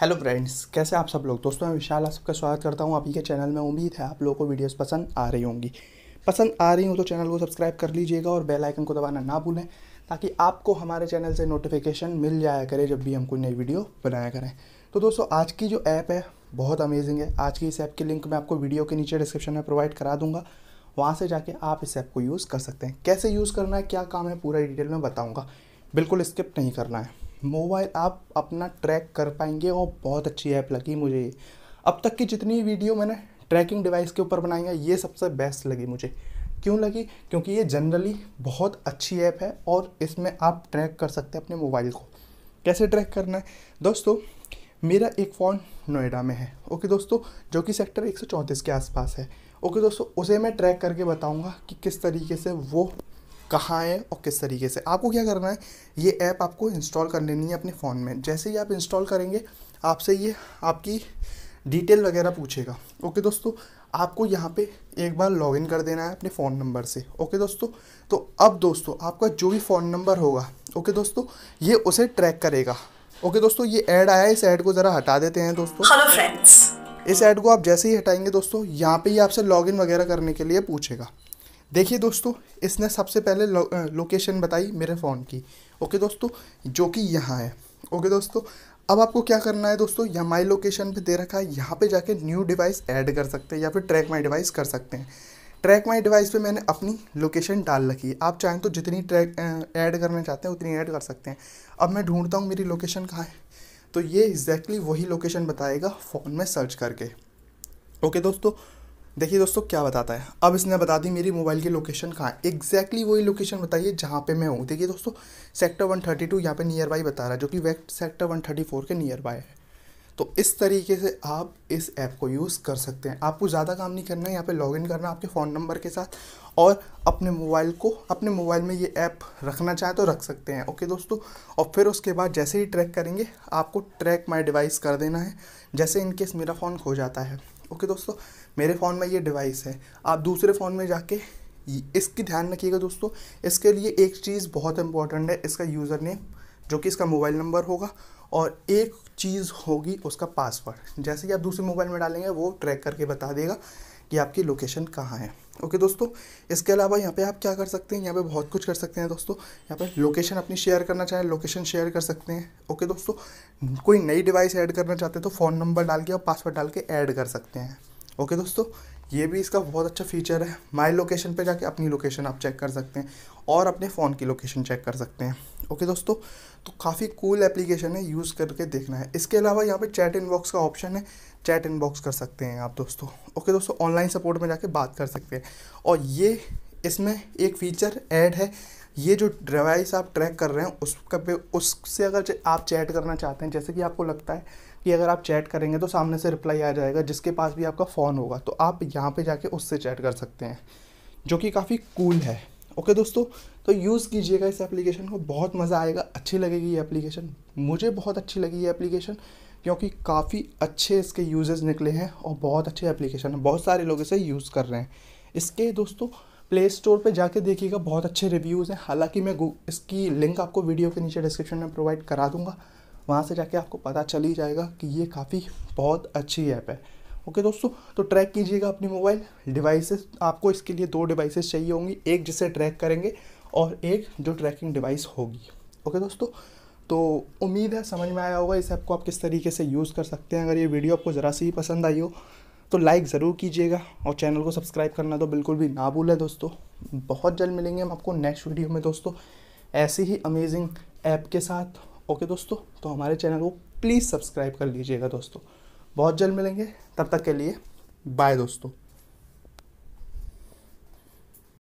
hello friends कैसे आप सब लोग दोस्तों मैं विशाल आप सबका स्वागत करता हूँ आप ही के चैनल में उम्मीद है आप लोगों को वीडियोस पसंद आ रही होंगी पसंद आ रही हो तो चैनल को सब्सक्राइब कर लीजिएगा और बेल आइकन को दबाना ना भूलें ताकि आपको हमारे चैनल से नोटिफिकेशन मिल जाया करे जब भी हम कोई नई वीडियो बनाया करें तो दोस्तों आज की जो ऐप है बहुत अमेजिंग है आज की इस ऐप की लिंक मैं आपको वीडियो के नीचे डिस्क्रिप्शन में प्रोवाइड करा दूँगा वहाँ से जाके आप इस ऐप को यूज़ कर सकते हैं कैसे यूज़ करना है क्या काम है पूरा डिटेल में बताऊँगा बिल्कुल स्किप नहीं करना है मोबाइल आप अपना ट्रैक कर पाएंगे और बहुत अच्छी ऐप लगी मुझे अब तक की जितनी वीडियो मैंने ट्रैकिंग डिवाइस के ऊपर बनाई है ये सबसे बेस्ट लगी मुझे क्यों लगी क्योंकि ये जनरली बहुत अच्छी ऐप है और इसमें आप ट्रैक कर सकते हैं अपने मोबाइल को कैसे ट्रैक करना है दोस्तों मेरा एक फ़ोन नोएडा में है ओके दोस्तों जो कि सेक्टर एक के आसपास है ओके दोस्तों उसे मैं ट्रैक करके बताऊंगा कि किस तरीके से वो कहाँ है और किस तरीके से आपको क्या करना है ये ऐप आपको इंस्टॉल कर लेनी है अपने फ़ोन में जैसे ही आप इंस्टॉल करेंगे आपसे ये आपकी डिटेल वगैरह पूछेगा ओके दोस्तों आपको यहाँ पे एक बार लॉगिन कर देना है अपने फ़ोन नंबर से ओके दोस्तों तो अब दोस्तों आपका जो भी फ़ोन नंबर होगा ओके दोस्तों ये उसे ट्रैक करेगा ओके दोस्तों ये ऐड आया इस ऐड को ज़रा हटा देते हैं दोस्तों हेलो फ्रेंड्स इस ऐड को आप जैसे ही हटाएंगे दोस्तों यहाँ पे ही आपसे लॉगिन वगैरह करने के लिए पूछेगा देखिए दोस्तों इसने सबसे पहले लो, लोकेशन बताई मेरे फ़ोन की ओके दोस्तों जो कि यहाँ है ओके दोस्तों अब आपको क्या करना है दोस्तों यहाँ माई लोकेशन पे दे रखा है यहाँ पे जाके न्यू डिवाइस ऐड कर सकते हैं या फिर ट्रैक माई डिवाइस कर सकते हैं ट्रैक माई डिवाइस पे मैंने अपनी लोकेशन डाल रखी है आप चाहें तो जितनी ट्रैक ऐड करना चाहते हैं उतनी ऐड कर सकते हैं अब मैं ढूंढता हूँ मेरी लोकेशन कहाँ है तो ये एग्जैक्टली exactly वही लोकेशन बताएगा फ़ोन में सर्च करके ओके दोस्तों देखिए दोस्तों क्या बताता है अब इसने बता दी मेरी मोबाइल की लोकेशन कहाँ एग्जैक्टली वही लोकेशन बताइए जहाँ पे मैं हूँ देखिए दोस्तों सेक्टर 132 थर्टी टू यहाँ पर नियर बाई बता रहा है जो कि वेक्ट सेक्टर 134 के नियर बाय है तो इस तरीके से आप इस ऐप को यूज़ कर सकते हैं आपको ज़्यादा काम नहीं करना है यहाँ पर लॉग करना आपके फ़ोन नंबर के साथ और अपने मोबाइल को अपने मोबाइल में ये ऐप रखना चाहे तो रख सकते हैं ओके दोस्तों और फिर उसके बाद जैसे ही ट्रैक करेंगे आपको ट्रैक माई डिवाइस कर देना है जैसे इनकेस मेरा फ़ोन खो जाता है ओके दोस्तों मेरे फ़ोन में ये डिवाइस है आप दूसरे फ़ोन में जाके इसकी ध्यान रखिएगा दोस्तों इसके लिए एक चीज़ बहुत इंपॉर्टेंट है इसका यूज़र नेम जो कि इसका मोबाइल नंबर होगा और एक चीज़ होगी उसका पासवर्ड जैसे कि आप दूसरे मोबाइल में डालेंगे वो ट्रैक करके बता देगा कि आपकी लोकेशन कहाँ है ओके दोस्तों इसके अलावा यहाँ पे आप क्या कर सकते हैं यहाँ पे बहुत कुछ कर सकते हैं दोस्तों यहाँ पे लोकेशन अपनी शेयर करना चाहें लोकेशन शेयर कर सकते हैं ओके दोस्तों कोई नई डिवाइस ऐड करना चाहते हैं तो फ़ोन नंबर डाल के और पासवर्ड डाल के ऐड कर सकते हैं ओके दोस्तों ये भी इसका बहुत अच्छा फीचर है माई लोकेशन पर जाके अपनी लोकेशन आप चेक कर सकते हैं और अपने फ़ोन की लोकेशन चेक कर सकते हैं ओके दोस्तों तो काफ़ी कूल एप्लीकेशन है यूज़ करके देखना है इसके अलावा यहाँ पे चैट इनबॉक्स का ऑप्शन है चैट इनबॉक्स कर सकते हैं आप दोस्तों ओके दोस्तों ऑनलाइन सपोर्ट में जाके बात कर सकते हैं और ये इसमें एक फ़ीचर ऐड है ये जो डिवाइस आप ट्रैक कर रहे हैं उसका पे उससे अगर आप चैट करना चाहते हैं जैसे कि आपको लगता है कि अगर आप चैट करेंगे तो सामने से रिप्लाई आ जाएगा जिसके पास भी आपका फ़ोन होगा तो आप यहाँ पे जाके उससे चैट कर सकते हैं जो कि काफ़ी कूल है ओके दोस्तों तो यूज़ कीजिएगा इस एप्लीकेशन को बहुत मज़ा आएगा अच्छी लगेगी ये एप्लीकेशन मुझे बहुत अच्छी लगी ये एप्लीकेशन क्योंकि काफ़ी अच्छे इसके यूजेस निकले हैं और बहुत अच्छे एप्लीकेशन है बहुत सारे लोग इसे यूज़ कर रहे हैं इसके दोस्तों प्ले स्टोर पे जाके देखिएगा बहुत अच्छे रिव्यूज़ हैं हालांकि मैं इसकी लिंक आपको वीडियो के नीचे डिस्क्रिप्शन में प्रोवाइड करा दूँगा वहाँ से जाके आपको पता चल ही जाएगा कि ये काफ़ी बहुत अच्छी ऐप है ओके दोस्तों तो ट्रैक कीजिएगा अपनी मोबाइल डिवाइसेस आपको इसके लिए दो डिवाइसेस चाहिए होंगी एक जिसे ट्रैक करेंगे और एक जो ट्रैकिंग डिवाइस होगी ओके दोस्तों तो उम्मीद है समझ में आया होगा इस ऐप को आप किस तरीके से यूज़ कर सकते हैं अगर ये वीडियो आपको ज़रा सी पसंद आई हो तो लाइक ज़रूर कीजिएगा और चैनल को सब्सक्राइब करना तो बिल्कुल भी ना भूलें दोस्तों बहुत जल्द मिलेंगे हम आपको नेक्स्ट वीडियो में दोस्तों ऐसे ही अमेजिंग ऐप के साथ ओके दोस्तों तो हमारे चैनल को प्लीज़ सब्सक्राइब कर लीजिएगा दोस्तों बहुत जल्द मिलेंगे तब तक के लिए बाय दोस्तों